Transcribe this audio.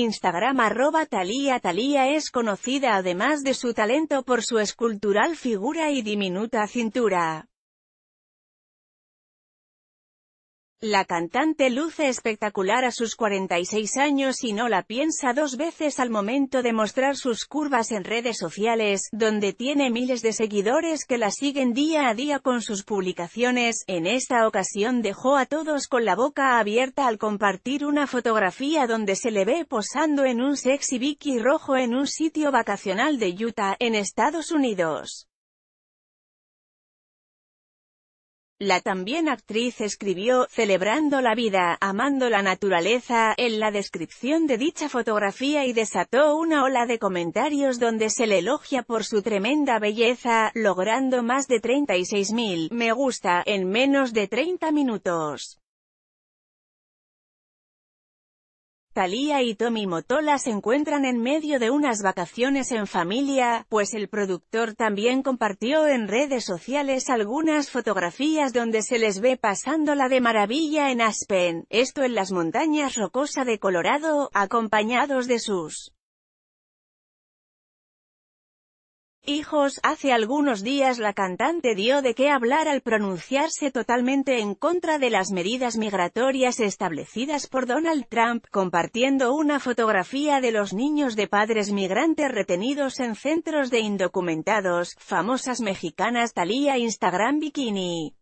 Instagram arroba talía talía es conocida además de su talento por su escultural figura y diminuta cintura. La cantante luce espectacular a sus 46 años y no la piensa dos veces al momento de mostrar sus curvas en redes sociales, donde tiene miles de seguidores que la siguen día a día con sus publicaciones. En esta ocasión dejó a todos con la boca abierta al compartir una fotografía donde se le ve posando en un sexy bikini rojo en un sitio vacacional de Utah, en Estados Unidos. La también actriz escribió, celebrando la vida, amando la naturaleza, en la descripción de dicha fotografía y desató una ola de comentarios donde se le elogia por su tremenda belleza, logrando más de 36.000 me gusta, en menos de 30 minutos. Thalía y Tommy Motola se encuentran en medio de unas vacaciones en familia, pues el productor también compartió en redes sociales algunas fotografías donde se les ve pasándola de maravilla en Aspen, esto en las montañas rocosa de Colorado, acompañados de sus hijos. Hace algunos días la cantante dio de qué hablar al pronunciarse totalmente en contra de las medidas migratorias establecidas por Donald Trump, compartiendo una fotografía de los niños de padres migrantes retenidos en centros de indocumentados, famosas mexicanas Thalía Instagram Bikini.